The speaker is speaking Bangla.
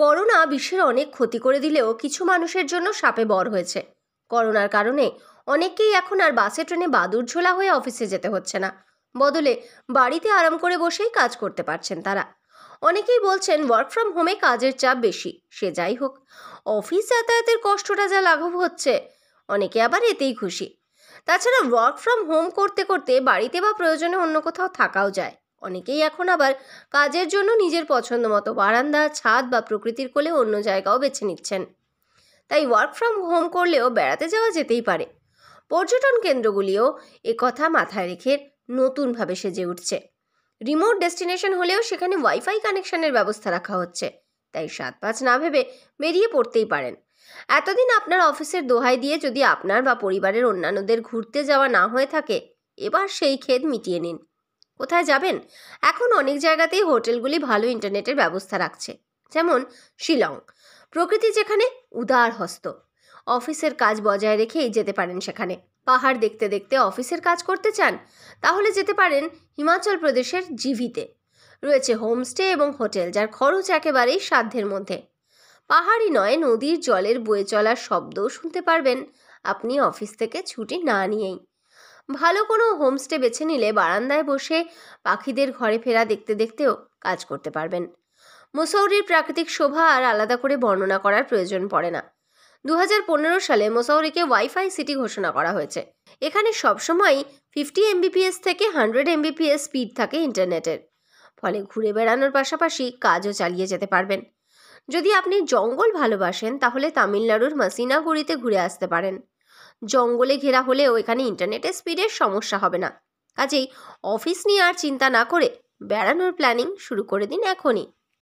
করোনা বিশ্বের অনেক ক্ষতি করে দিলেও কিছু মানুষের জন্য সাপে বর হয়েছে করোনার কারণে অনেককেই এখন আর বাসে ট্রেনে বাদুর ঝোলা হয়ে অফিসে যেতে হচ্ছে না বদলে বাড়িতে আরাম করে বসেই কাজ করতে পারছেন তারা অনেকেই বলছেন ওয়ার্ক ফ্রম হোমে কাজের চাপ বেশি সে যাই হোক অফিস যাতায়াতের কষ্টটা যা লাঘব হচ্ছে অনেকে আবার এতেই খুশি তাছাড়া ওয়ার্ক ফ্রম হোম করতে করতে বাড়িতে বা প্রয়োজনে অন্য কোথাও থাকাও যায় অনেকেই এখন আবার কাজের জন্য নিজের পছন্দ মতো বারান্দা ছাদ বা প্রকৃতির কোলে অন্য জায়গাও বেছে নিচ্ছেন তাই ওয়ার্ক ফ্রম হোম করলেও বেড়াতে যাওয়া যেতেই পারে পর্যটন কেন্দ্রগুলিও একথা মাথায় রেখে নতুনভাবে সেজে উঠছে রিমোট ডেস্টিনেশন হলেও সেখানে ওয়াইফাই কানেকশনের ব্যবস্থা রাখা হচ্ছে তাই সাত পাঁচ না ভেবে বেরিয়ে পড়তেই পারেন এতদিন আপনার অফিসের দোহাই দিয়ে যদি আপনার বা পরিবারের অন্যান্যদের ঘুরতে যাওয়া না হয়ে থাকে এবার সেই খেদ মিটিয়ে নিন কোথায় যাবেন এখন অনেক জায়গাতেই হোটেলগুলি ভালো ইন্টারনেটের ব্যবস্থা রাখছে যেমন শিলং প্রকৃতি যেখানে উদার হস্ত অফিসের কাজ বজায় রেখেই যেতে পারেন সেখানে পাহাড় দেখতে দেখতে অফিসের কাজ করতে চান তাহলে যেতে পারেন হিমাচল প্রদেশের জিভিতে রয়েছে হোমস্টে এবং হোটেল যার খরচ একেবারেই সাধ্যের মধ্যে পাহাড়ি নয় নদীর জলের বয়ে চলার শব্দও শুনতে পারবেন আপনি অফিস থেকে ছুটি না নিয়েই ভালো কোনো হোমস্টে বেছে নিলে বারান্দায় বসে পাখিদের ঘরে ফেরা দেখতে দেখতেও কাজ করতে পারবেন মুসৌরির প্রাকৃতিক শোভা আর আলাদা করে বর্ণনা করার প্রয়োজন পড়ে না দু সালে মোসাউরিকে ওয়াইফাই সিটি ঘোষণা করা হয়েছে এখানে সবসময়ই ফিফটি এমবিপিএস থেকে হান্ড্রেড এমবিপিএস স্পিড থাকে ইন্টারনেটের ফলে ঘুরে বেড়ানোর পাশাপাশি কাজও চালিয়ে যেতে পারবেন যদি আপনি জঙ্গল ভালোবাসেন তাহলে তামিলনাড়ুর মাসিনাগুড়িতে ঘুরে আসতে পারেন জঙ্গলে ঘেরা হলেও এখানে ইন্টারনেটের স্পিডের সমস্যা হবে না কাজেই অফিস নিয়ে আর চিন্তা না করে বেড়ানোর প্ল্যানিং শুরু করে দিন এখনই